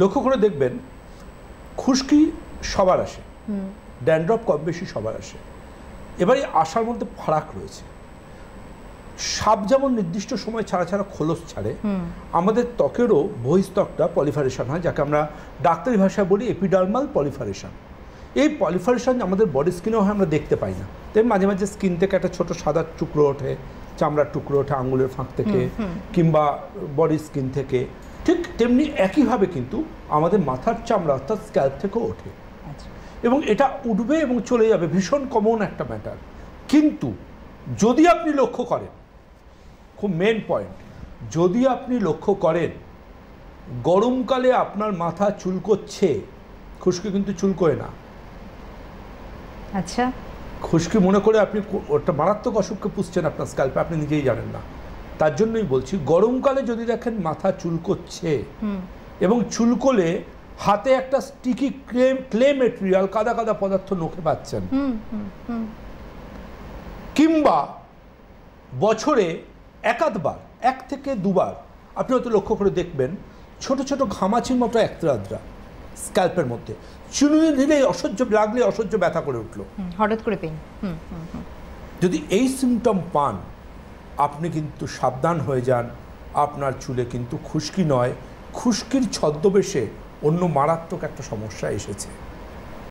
লক্ষ্য করে দেখবেন খুশকি সবার আসে ড্যান্ড্রপ কম বেশি সবার আসে এবারে আসার মধ্যে ফারাক রয়েছে সাপ যেমন নির্দিষ্ট সময় ছাড়া ছাড়া খোলস ছাড়ে আমাদের ত্বকেরও বহিস্তকটা পলিফারেশন হয় যাকে আমরা ডাক্তারি ভাষায় বলি এপিডার্মাল পলিফারেশন এই পলিফারেশন আমাদের বডি স্কিনেও হয় আমরা দেখতে পাই না তাই মাঝে মাঝে স্কিন থেকে একটা ছোট সাদা টুকরো ওঠে চামড়ার টুকরো ওঠে আঙুলের ফাঁক থেকে কিংবা বডি স্কিন থেকে ঠিক তেমনি একইভাবে কিন্তু আমাদের মাথার চামড়া অর্থাৎ স্ক্যাল থেকেও ওঠে আচ্ছা। এবং এটা উঠবে এবং চলে যাবে ভীষণ কমন একটা ম্যাটার কিন্তু যদি আপনি লক্ষ্য করেন খুব মেন পয়েন্ট যদি আপনি লক্ষ্য করেন গরমকালে আপনার মাথা চুলকোচ্ছে খুশকি কিন্তু চুলকোয় না আচ্ছা খুশকি মনে করে আপনি ওটা মারাত্মক অসুখকে পুষছেন আপনার স্ক্যাল্পে আপনি নিজেই জানেন না তার জন্যই বলছি গরমকালে যদি দেখেন মাথা চুলকোচ্ছে এবং চুলকোলে হাতে একটা স্টিকি ক্লেম ক্লে মেটেরিয়াল কাদা কাদা পদার্থ নখে পাচ্ছেন কিংবা বছরে একাধবার এক থেকে দুবার আপনি হয়তো লক্ষ্য করে দেখবেন ছোট ছোট ঘামাচির মতো একত্রাদ্রা স্ক্যাল্পের মধ্যে চুনুনি দিলেই অসহ্য লাগলে অসহ্য ব্যথা করে উঠলো হঠাৎ করে পেন যদি এই সিমটম পান আপনি কিন্তু সাবধান হয়ে যান আপনার চুলে কিন্তু খুশকি নয় খুশকির ছদ্মবেশে অন্য মারাত্মক একটা সমস্যা এসেছে